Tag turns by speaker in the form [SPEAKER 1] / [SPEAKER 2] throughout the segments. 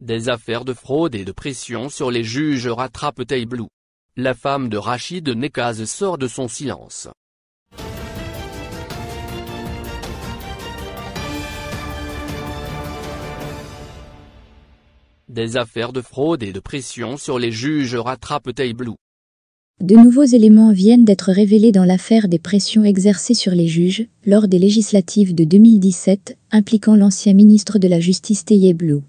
[SPEAKER 1] Des affaires de fraude et de pression sur les juges rattrapent blue La femme de Rachid Nekaz sort de son silence. Des affaires de fraude et de pression sur les juges rattrapent blue De nouveaux éléments viennent d'être révélés dans l'affaire des pressions exercées sur les juges lors des législatives de 2017 impliquant l'ancien ministre de la Justice Tayeb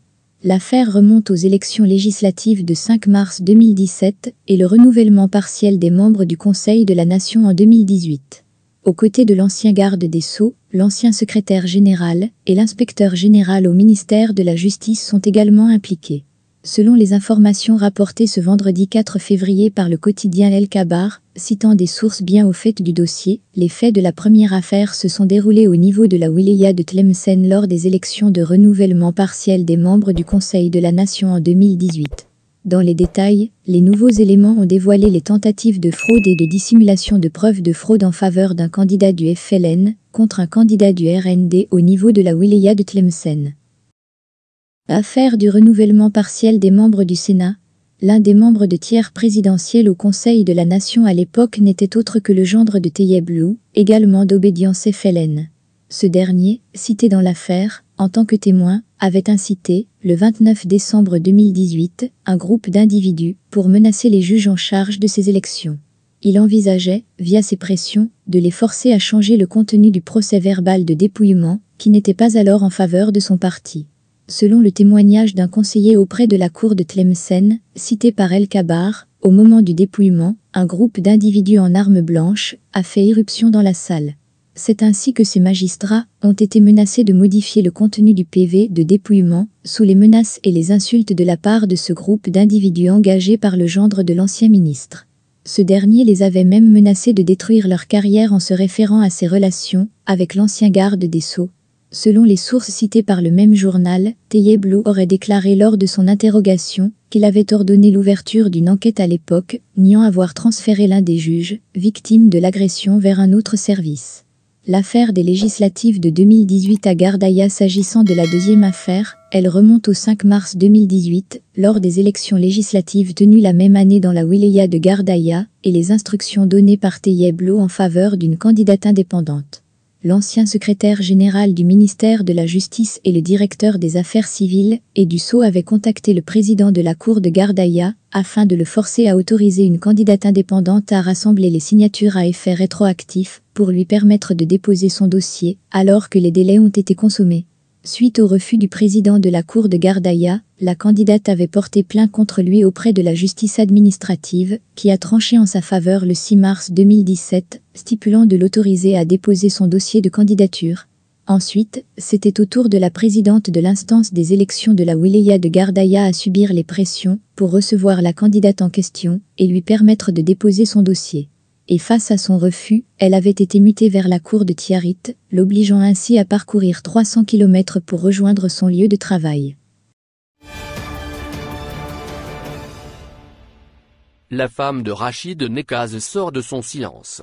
[SPEAKER 1] L'affaire remonte aux élections législatives de 5 mars 2017 et le renouvellement partiel des membres du Conseil de la Nation en 2018. Aux côtés de l'ancien garde des Sceaux, l'ancien secrétaire général et l'inspecteur général au ministère de la Justice sont également impliqués. Selon les informations rapportées ce vendredi 4 février par le quotidien El Kabar, citant des sources bien au fait du dossier, les faits de la première affaire se sont déroulés au niveau de la wilaya de Tlemcen lors des élections de renouvellement partiel des membres du Conseil de la Nation en 2018. Dans les détails, les nouveaux éléments ont dévoilé les tentatives de fraude et de dissimulation de preuves de fraude en faveur d'un candidat du FLN contre un candidat du RND au niveau de la wilaya de Tlemcen. Affaire du renouvellement partiel des membres du Sénat, L'un des membres de tiers présidentiel au Conseil de la Nation à l'époque n'était autre que le gendre de Tayeb Blou, également d'obédience FLN. Ce dernier, cité dans l'affaire, en tant que témoin, avait incité, le 29 décembre 2018, un groupe d'individus pour menacer les juges en charge de ces élections. Il envisageait, via ses pressions, de les forcer à changer le contenu du procès verbal de dépouillement, qui n'était pas alors en faveur de son parti selon le témoignage d'un conseiller auprès de la cour de Tlemcen, cité par El Kabar, au moment du dépouillement, un groupe d'individus en armes blanches a fait irruption dans la salle. C'est ainsi que ces magistrats ont été menacés de modifier le contenu du PV de dépouillement sous les menaces et les insultes de la part de ce groupe d'individus engagés par le gendre de l'ancien ministre. Ce dernier les avait même menacés de détruire leur carrière en se référant à ses relations avec l'ancien garde des Sceaux, Selon les sources citées par le même journal, Teyeblo aurait déclaré lors de son interrogation qu'il avait ordonné l'ouverture d'une enquête à l'époque, niant avoir transféré l'un des juges, victime de l'agression, vers un autre service. L'affaire des législatives de 2018 à Gardaïa s'agissant de la deuxième affaire, elle remonte au 5 mars 2018, lors des élections législatives tenues la même année dans la wilaya de Gardaïa, et les instructions données par Teyeblo en faveur d'une candidate indépendante l'ancien secrétaire général du ministère de la Justice et le directeur des Affaires civiles et du Sceau avaient contacté le président de la Cour de Gardaïa afin de le forcer à autoriser une candidate indépendante à rassembler les signatures à effet rétroactif pour lui permettre de déposer son dossier alors que les délais ont été consommés. Suite au refus du président de la Cour de Gardaïa, la candidate avait porté plainte contre lui auprès de la justice administrative, qui a tranché en sa faveur le 6 mars 2017, stipulant de l'autoriser à déposer son dossier de candidature. Ensuite, c'était au tour de la présidente de l'instance des élections de la Wilaya de Gardaïa à subir les pressions pour recevoir la candidate en question et lui permettre de déposer son dossier et face à son refus, elle avait été mutée vers la cour de Tiarit, l'obligeant ainsi à parcourir 300 km pour rejoindre son lieu de travail. La femme de Rachid Nekaz sort de son silence.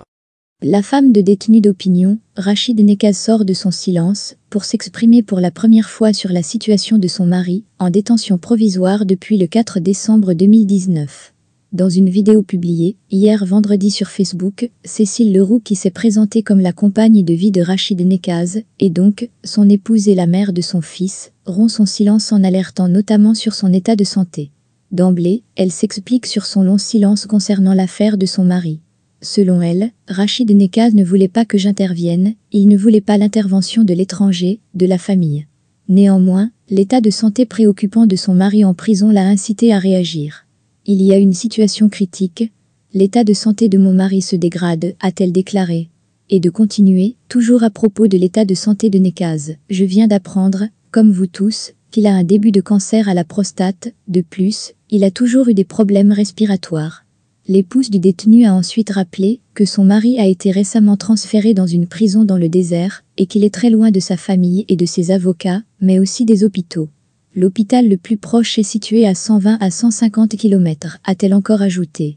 [SPEAKER 1] La femme de détenu d'opinion, Rachid Nekaz sort de son silence pour s'exprimer pour la première fois sur la situation de son mari en détention provisoire depuis le 4 décembre 2019. Dans une vidéo publiée hier vendredi sur Facebook, Cécile Leroux qui s'est présentée comme la compagne de vie de Rachid Nekaz, et donc son épouse et la mère de son fils, rompt son silence en alertant notamment sur son état de santé. D'emblée, elle s'explique sur son long silence concernant l'affaire de son mari. Selon elle, Rachid Nekaz ne voulait pas que j'intervienne, il ne voulait pas l'intervention de l'étranger, de la famille. Néanmoins, l'état de santé préoccupant de son mari en prison l'a incité à réagir. Il y a une situation critique, l'état de santé de mon mari se dégrade, a-t-elle déclaré. Et de continuer, toujours à propos de l'état de santé de Nekaz. Je viens d'apprendre, comme vous tous, qu'il a un début de cancer à la prostate, de plus, il a toujours eu des problèmes respiratoires. L'épouse du détenu a ensuite rappelé que son mari a été récemment transféré dans une prison dans le désert et qu'il est très loin de sa famille et de ses avocats, mais aussi des hôpitaux. L'hôpital le plus proche est situé à 120 à 150 km, a-t-elle encore ajouté.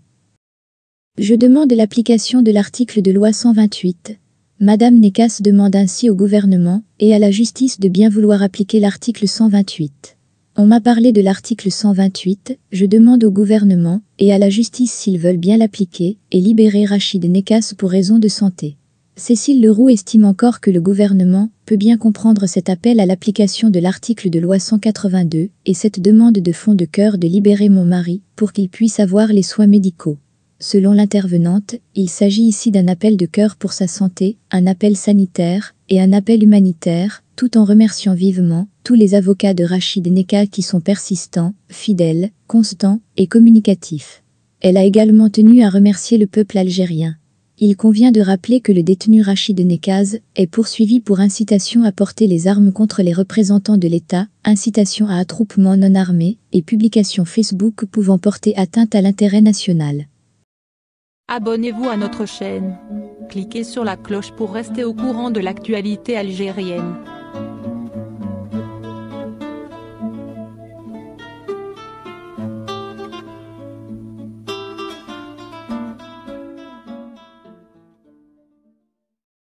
[SPEAKER 1] Je demande l'application de l'article de loi 128. Madame Nekas demande ainsi au gouvernement et à la justice de bien vouloir appliquer l'article 128. On m'a parlé de l'article 128, je demande au gouvernement et à la justice s'ils veulent bien l'appliquer et libérer Rachid Nekas pour raison de santé. Cécile Leroux estime encore que le gouvernement peut bien comprendre cet appel à l'application de l'article de loi 182 et cette demande de fond de cœur de libérer mon mari pour qu'il puisse avoir les soins médicaux. Selon l'intervenante, il s'agit ici d'un appel de cœur pour sa santé, un appel sanitaire et un appel humanitaire, tout en remerciant vivement tous les avocats de Rachid Neka qui sont persistants, fidèles, constants et communicatifs. Elle a également tenu à remercier le peuple algérien. Il convient de rappeler que le détenu Rachid Nekaz est poursuivi pour incitation à porter les armes contre les représentants de l'État, incitation à attroupement non armé et publication Facebook pouvant porter atteinte à l'intérêt national. Abonnez-vous à notre chaîne. Cliquez sur la cloche pour rester au courant de l'actualité algérienne.